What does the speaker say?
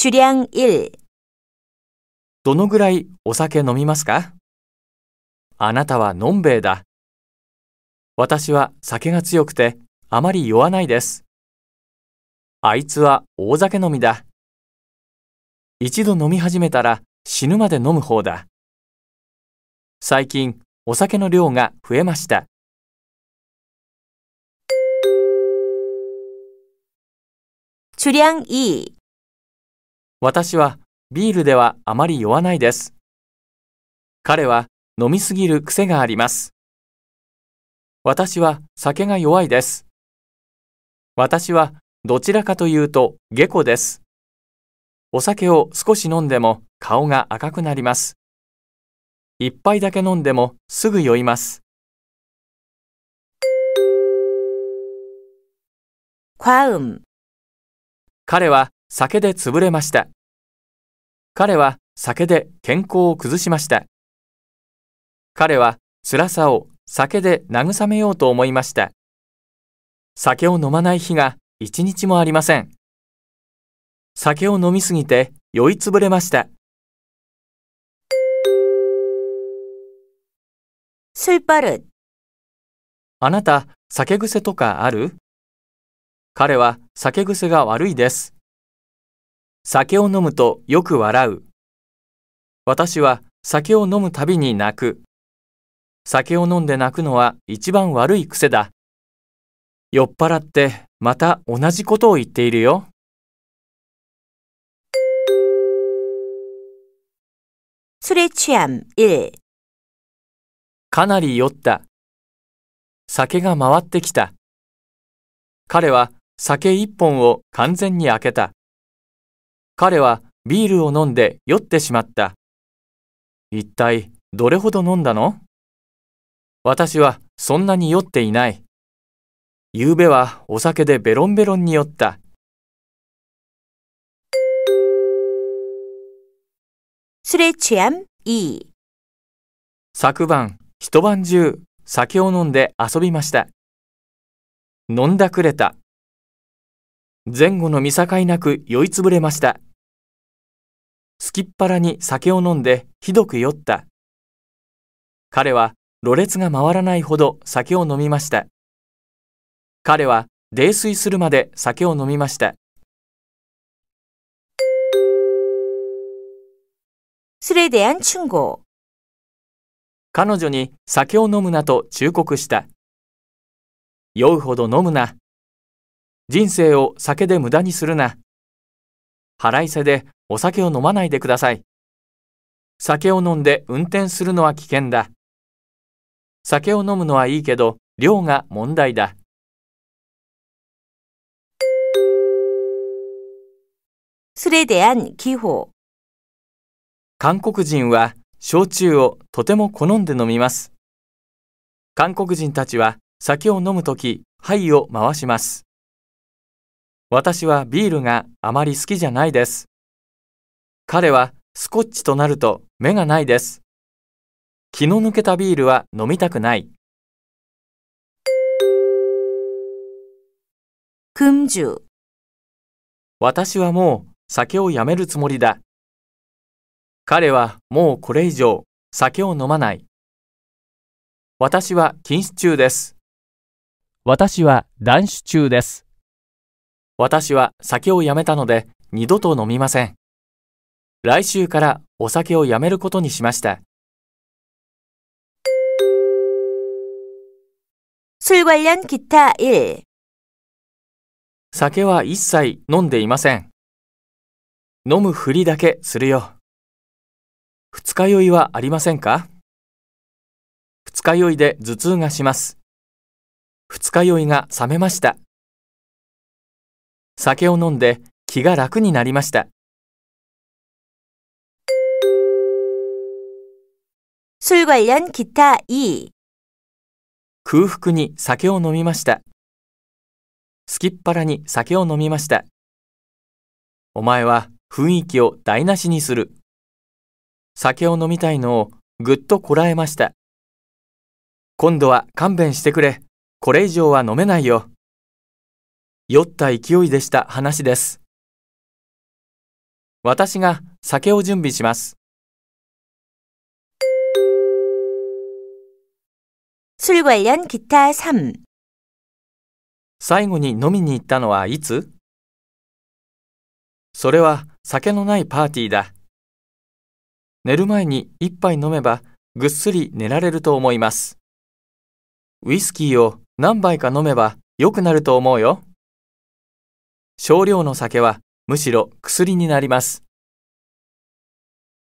주량1どのぐらいお酒飲みますかあなたはのんべえだ。私は酒が強くてあまり酔わないです。あいつは大酒飲みだ。一度飲み始めたら死ぬまで飲む方だ。最近お酒の量が増えました。주량2私はビールではあまり酔わないです。彼は飲みすぎる癖があります。私は酒が弱いです。私はどちらかというと下戸です。お酒を少し飲んでも顔が赤くなります。一杯だけ飲んでもすぐ酔います。彼は酒で潰れました。彼は酒で健康を崩しました。彼は辛さを酒で慰めようと思いました。酒を飲まない日が一日もありません。酒を飲みすぎて酔いつぶれました。술ばる。あなた、酒癖とかある彼は酒癖が悪いです。酒を飲むとよく笑う。私は酒を飲むたびに泣く。酒を飲んで泣くのは一番悪い癖だ。酔っ払ってまた同じことを言っているよ。술에취함1かなり酔った。酒が回ってきた。彼は酒一本を完全に開けた。彼はビールを飲んで酔ってしまった。一体どれほど飲んだの私はそんなに酔っていない。夕べはお酒でベロンベロンに酔った。昨晩、一晩中、酒を飲んで遊びました。飲んだくれた。前後の見境なく酔いつぶれました。すきっぱらに酒を飲んでひどく酔った。彼はろれつが回らないほど酒を飲みました。彼は泥酔するまで酒を飲みました。술에대한충 고。 彼女に酒を飲むなと忠告した。酔うほど飲むな。人生を酒で無駄にするな。腹いせでお酒を飲まないでください。酒を飲んで運転するのは危険だ。酒を飲むのはいいけど、量が問題だ。한기호韓国人は焼酎をとても好んで飲みます。韓国人たちは酒を飲むとき、灰を回します。私はビールがあまり好きじゃないです。彼はスコッチとなると目がないです。気の抜けたビールは飲みたくない。금주私はもう酒をやめるつもりだ。彼はもうこれ以上酒を飲まない。私は禁止中です。私は断酒中です。私は酒をやめたので二度と飲みません。来週からお酒をやめることにしました。술관련기타1酒は一切飲んでいません。飲むふりだけするよ。二日酔いはありませんか二日酔いで頭痛がします。二日酔いが覚めました。酒を飲んで気が楽になりました。술관련기타2空腹に酒を飲みました。すきっぱらに酒を飲みました。お前は雰囲気を台無しにする。酒を飲みたいのをぐっとこらえました。今度は勘弁してくれ。これ以上は飲めないよ。酔った勢いでした話です。私が酒を準備します。술관련기타3最後に飲みに行ったのはいつそれは酒のないパーティーだ。寝る前に一杯飲めばぐっすり寝られると思います。ウイスキーを何杯か飲めば良くなると思うよ。少量の酒はむしろ薬になります。